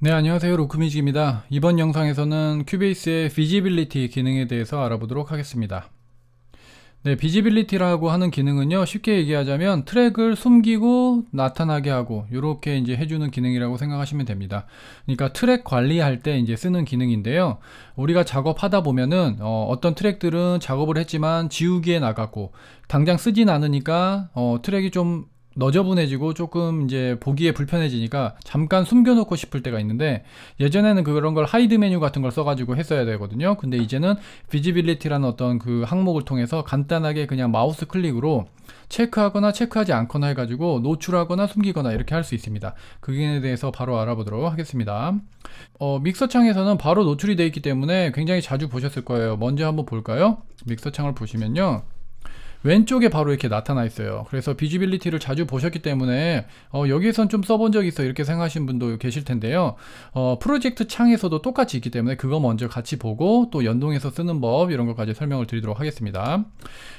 네 안녕하세요 로크뮤직입니다 이번 영상에서는 큐베이스의 비지빌리티 기능에 대해서 알아보도록 하겠습니다 네 비지빌리티라고 하는 기능은요 쉽게 얘기하자면 트랙을 숨기고 나타나게 하고 이렇게 이제 해주는 기능이라고 생각하시면 됩니다 그러니까 트랙 관리할 때 이제 쓰는 기능인데요 우리가 작업하다 보면은 어, 떤 트랙들은 작업을 했지만 지우기에 나갔고 당장 쓰진 않으니까 어, 트랙이 좀 너저분해지고 조금 이제 보기에 불편해지니까 잠깐 숨겨놓고 싶을 때가 있는데 예전에는 그런 걸 하이드 메뉴 같은 걸 써가지고 했어야 되거든요. 근데 이제는 비지빌리티라는 어떤 그 항목을 통해서 간단하게 그냥 마우스 클릭으로 체크하거나 체크하지 않거나 해가지고 노출하거나 숨기거나 이렇게 할 수 있습니다. 그에 대해서 바로 알아보도록 하겠습니다. 어, 믹서창에서는 바로 노출이 되어 있기 때문에 굉장히 자주 보셨을 거예요. 먼저 한번 볼까요? 믹서창을 보시면요. 왼쪽에 바로 이렇게 나타나 있어요. 그래서 비지빌리티를 자주 보셨기 때문에 어, 여기에선 좀 써본 적 있어 이렇게 생각하시는 분도 계실 텐데요. 어, 프로젝트 창에서도 똑같이 있기 때문에 그거 먼저 같이 보고 또 연동해서 쓰는 법 이런 것까지 설명을 드리도록 하겠습니다.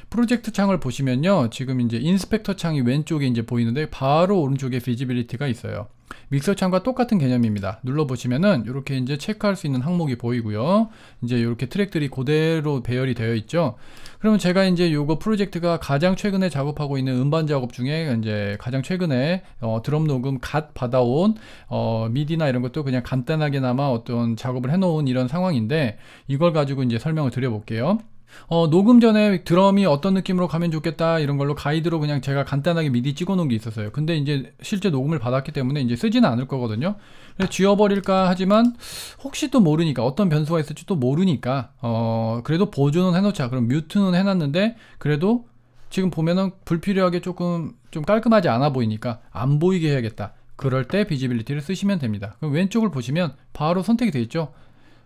프로젝트 창을 보시면요. 지금 이제 인스펙터 창이 왼쪽에 이제 보이는데 바로 오른쪽에 비지빌리티가 있어요. 믹서창과 똑같은 개념입니다. 눌러보시면은 이렇게 이제 체크할 수 있는 항목이 보이고요. 이제 이렇게 트랙들이 그대로 배열이 되어 있죠. 그러면 제가 이제 요거 프로젝트가 가장 최근에 작업하고 있는 음반 작업 중에 이제 가장 최근에 어, 드럼 녹음 갓 받아온 어, 미디나 이런 것도 그냥 간단하게나마 어떤 작업을 해놓은 이런 상황인데 이걸 가지고 이제 설명을 드려볼게요. 어, 녹음 전에 드럼이 어떤 느낌으로 가면 좋겠다 이런 걸로 가이드로 그냥 제가 간단하게 미리 찍어놓은 게 있었어요. 근데 이제 실제 녹음을 받았기 때문에 이제 쓰지는 않을 거거든요. 그래서 지워버릴까 하지만 혹시 또 모르니까 어떤 변수가 있을지 또 모르니까 어, 그래도 보조는 해놓자. 그럼 뮤트는 해놨는데 그래도 지금 보면은 불필요하게 조금 좀 깔끔하지 않아 보이니까 안 보이게 해야겠다. 그럴 때 비지빌리티를 쓰시면 됩니다. 그럼 왼쪽을 보시면 바로 선택이 되어 있죠.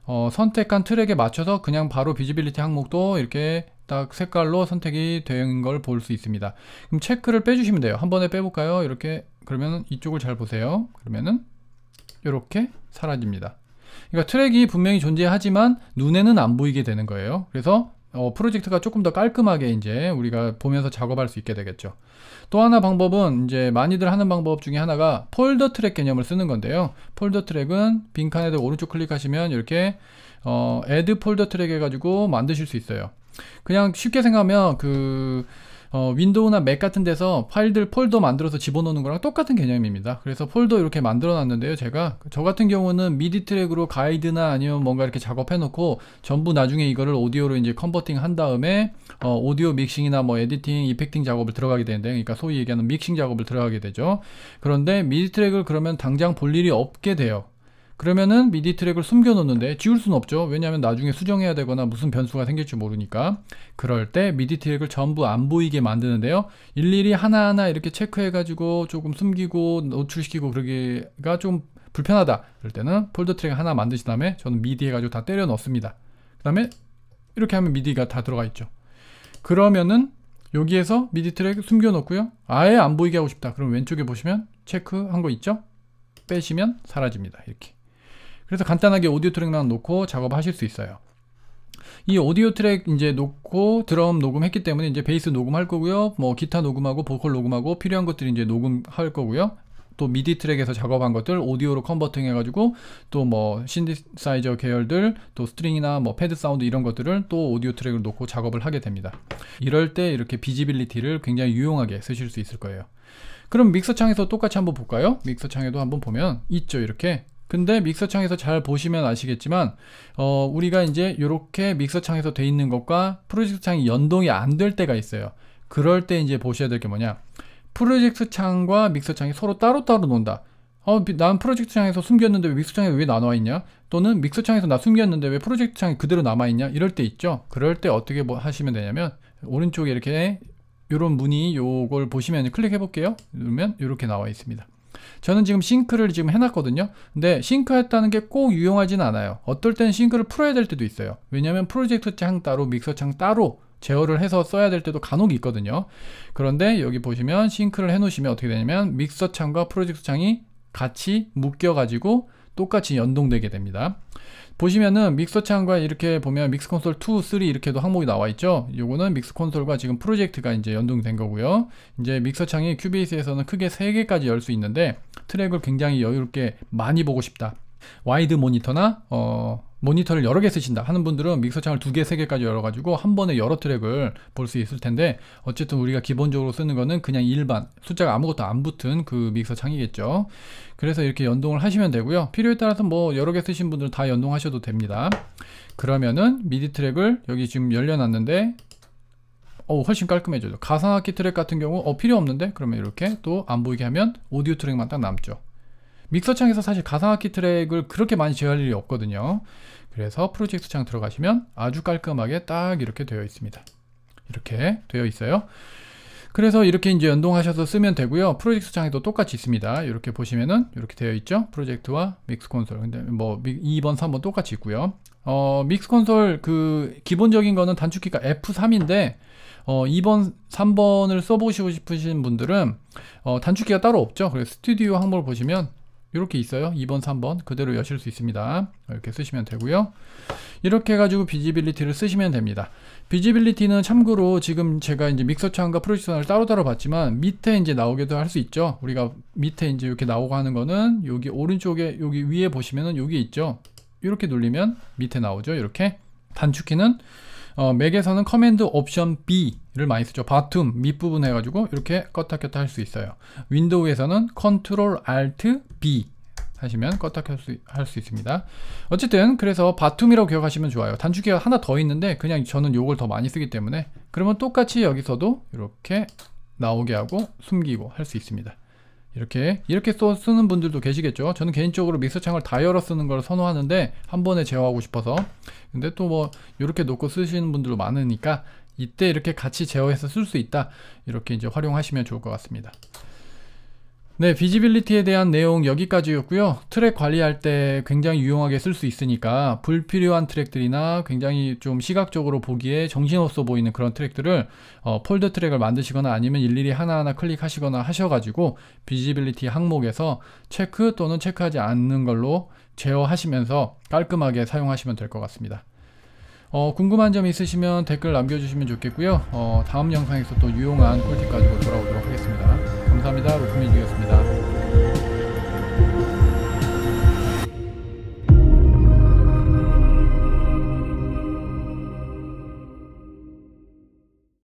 어, 선택한 트랙에 맞춰서 그냥 바로 비즈빌리티 항목도 이렇게 딱 색깔로 선택이 된 걸 볼 수 있습니다. 그럼 체크를 빼주시면 돼요. 한 번에 빼볼까요? 이렇게 그러면 이쪽을 잘 보세요. 그러면은 이렇게 사라집니다. 그러니까 트랙이 분명히 존재하지만 눈에는 안 보이게 되는 거예요. 그래서 어, 프로젝트가 조금 더 깔끔하게 이제 우리가 보면서 작업할 수 있게 되겠죠. 또 하나 방법은 이제 많이들 하는 방법 중에 하나가 폴더 트랙 개념을 쓰는 건데요. 폴더 트랙은 빈칸에 오른쪽 클릭하시면 이렇게 어, add 폴더 트랙 해가지고 만드실 수 있어요. 그냥 쉽게 생각하면 그 어, 윈도우나 맥 같은 데서 파일들 폴더 만들어서 집어넣는 거랑 똑같은 개념입니다. 그래서 폴더 이렇게 만들어 놨는데요. 제가 저 같은 경우는 미디 트랙으로 가이드나 아니면 뭔가 이렇게 작업해 놓고 전부 나중에 이거를 오디오로 이제 컨버팅 한 다음에 어, 오디오 믹싱이나 뭐 에디팅, 이펙팅 작업을 들어가게 되는데 그러니까 소위 얘기하는 믹싱 작업을 들어가게 되죠. 그런데 미디 트랙을 그러면 당장 볼 일이 없게 돼요. 그러면은 미디 트랙을 숨겨놓는데 지울 수는 없죠. 왜냐하면 나중에 수정해야 되거나 무슨 변수가 생길지 모르니까. 그럴 때 미디 트랙을 전부 안 보이게 만드는데요. 일일이 하나하나 이렇게 체크해가지고 조금 숨기고 노출시키고 그러기가 좀 불편하다. 그럴 때는 폴더 트랙 하나 만드신 다음에 저는 미디 해가지고 다 때려 넣습니다. 그 다음에 이렇게 하면 미디가 다 들어가 있죠. 그러면은 여기에서 미디 트랙 숨겨놓고요. 아예 안 보이게 하고 싶다. 그럼 왼쪽에 보시면 체크한 거 있죠? 빼시면 사라집니다. 이렇게. 그래서 간단하게 오디오 트랙만 놓고 작업하실 수 있어요. 이 오디오 트랙 이제 놓고 드럼 녹음했기 때문에 이제 베이스 녹음할 거고요. 뭐 기타 녹음하고 보컬 녹음하고 필요한 것들이 이제 녹음할 거고요. 또 미디 트랙에서 작업한 것들 오디오로 컨버팅 해가지고 또 뭐 신디사이저 계열들 또 스트링이나 뭐 패드 사운드 이런 것들을 또 오디오 트랙을 놓고 작업을 하게 됩니다. 이럴 때 이렇게 비지빌리티를 굉장히 유용하게 쓰실 수 있을 거예요. 그럼 믹서 창에서 똑같이 한번 볼까요? 믹서 창에도 한번 보면 있죠 이렇게 근데 믹서 창에서 잘 보시면 아시겠지만 어, 우리가 이제 이렇게 믹서 창에서 돼 있는 것과 프로젝트 창이 연동이 안 될 때가 있어요 그럴 때 이제 보셔야 될 게 뭐냐 프로젝트 창과 믹서 창이 서로 따로따로 논다 어, 난 프로젝트 창에서 숨겼는데 왜 믹서 창에 왜나와 있냐? 또는 믹서 창에서 나 숨겼는데 왜 프로젝트 창이 그대로 남아 있냐? 이럴 때 있죠. 그럴 때 어떻게 뭐 하시면 되냐면 오른쪽에 이렇게 요런 문이 요걸 보시면 클릭해 볼게요. 누르면 이렇게 나와 있습니다. 저는 지금 싱크를 지금 해놨거든요. 근데 싱크했다는 게 꼭 유용하진 않아요. 어떨 땐 싱크를 풀어야 될 때도 있어요. 왜냐하면 프로젝트 창 따로, 믹서 창 따로 제어를 해서 써야 될 때도 간혹 있거든요. 그런데 여기 보시면 싱크를 해놓으시면 어떻게 되냐면 믹서 창과 프로젝트 창이 같이 묶여가지고 똑같이 연동되게 됩니다. 보시면은 믹서 창과 이렇게 보면 믹스 콘솔 2, 3 이렇게도 항목이 나와 있죠. 요거는 믹스 콘솔과 지금 프로젝트가 이제 연동된 거고요. 이제 믹서 창이 큐베이스에서는 크게 3개까지 열 수 있는데 트랙을 굉장히 여유롭게 많이 보고 싶다. 와이드 모니터나 어 모니터를 여러 개 쓰신다 하는 분들은 믹서 창을 두 개, 세 개까지 열어가지고 한 번에 여러 트랙을 볼 수 있을 텐데 어쨌든 우리가 기본적으로 쓰는 거는 그냥 일반 숫자가 아무것도 안 붙은 그 믹서 창이겠죠. 그래서 이렇게 연동을 하시면 되고요. 필요에 따라서 뭐 여러 개 쓰신 분들은 다 연동하셔도 됩니다. 그러면은 미디 트랙을 여기 지금 열려놨는데 어 훨씬 깔끔해져요. 가상악기 트랙 같은 경우 어 필요 없는데 그러면 이렇게 또 안 보이게 하면 오디오 트랙만 딱 남죠. 믹서창에서 사실 가상악기 트랙을 그렇게 많이 제어할 일이 없거든요. 그래서 프로젝트 창 들어가시면 아주 깔끔하게 딱 이렇게 되어 있습니다. 이렇게 되어 있어요. 그래서 이렇게 이제 연동하셔서 쓰면 되고요. 프로젝트 창에도 똑같이 있습니다. 이렇게 보시면은 이렇게 되어 있죠. 프로젝트와 믹스 콘솔. 근데 뭐 2번, 3번 똑같이 있고요. 어, 믹스 콘솔 그 기본적인 거는 단축키가 F3인데 어, 2번, 3번을 써보시고 싶으신 분들은 어, 단축키가 따로 없죠. 그래서 스튜디오 항목을 보시면 이렇게 있어요. 2번, 3번 그대로 여실 수 있습니다. 이렇게 쓰시면 되고요. 이렇게 해가지고 비지빌리티를 쓰시면 됩니다. 비지빌리티는 참고로 지금 제가 이제 믹서창과 프로젝션을 따로따로 봤지만 밑에 이제 나오게도 할 수 있죠. 우리가 밑에 이제 이렇게 나오고 하는 거는 여기 오른쪽에 여기 위에 보시면은 여기 있죠. 이렇게 눌리면 밑에 나오죠. 이렇게 단축키는 어, 맥에서는 커맨드 옵션 B를 많이 쓰죠. 바툼 밑부분 해가지고 이렇게 껐다 켰다 할 수 있어요. 윈도우에서는 컨트롤 알트 B 하시면 껐다 켤 수 할 수 있습니다. 어쨌든 그래서 바툼이라고 기억하시면 좋아요. 단축키가 하나 더 있는데 그냥 저는 요걸 더 많이 쓰기 때문에 그러면 똑같이 여기서도 이렇게 나오게 하고 숨기고 할 수 있습니다. 이렇게 이렇게 써 쓰는 분들도 계시겠죠 저는 개인적으로 믹서창을 다 열어 쓰는 걸 선호하는데 한 번에 제어하고 싶어서 근데 또 뭐 이렇게 놓고 쓰시는 분들도 많으니까 이때 이렇게 같이 제어해서 쓸 수 있다 이렇게 이제 활용하시면 좋을 것 같습니다 네, 비지빌리티에 대한 내용 여기까지였고요. 트랙 관리할 때 굉장히 유용하게 쓸 수 있으니까 불필요한 트랙들이나 굉장히 좀 시각적으로 보기에 정신없어 보이는 그런 트랙들을 어, 폴드 트랙을 만드시거나 아니면 일일이 하나하나 클릭하시거나 하셔가지고 비지빌리티 항목에서 체크 또는 체크하지 않는 걸로 제어하시면서 깔끔하게 사용하시면 될 것 같습니다. 어, 궁금한 점 있으시면 댓글 남겨주시면 좋겠고요. 어, 다음 영상에서 또 유용한 꿀팁 가지고 돌아오도록 하겠습니다. 감사합니다. 로스민유였습니다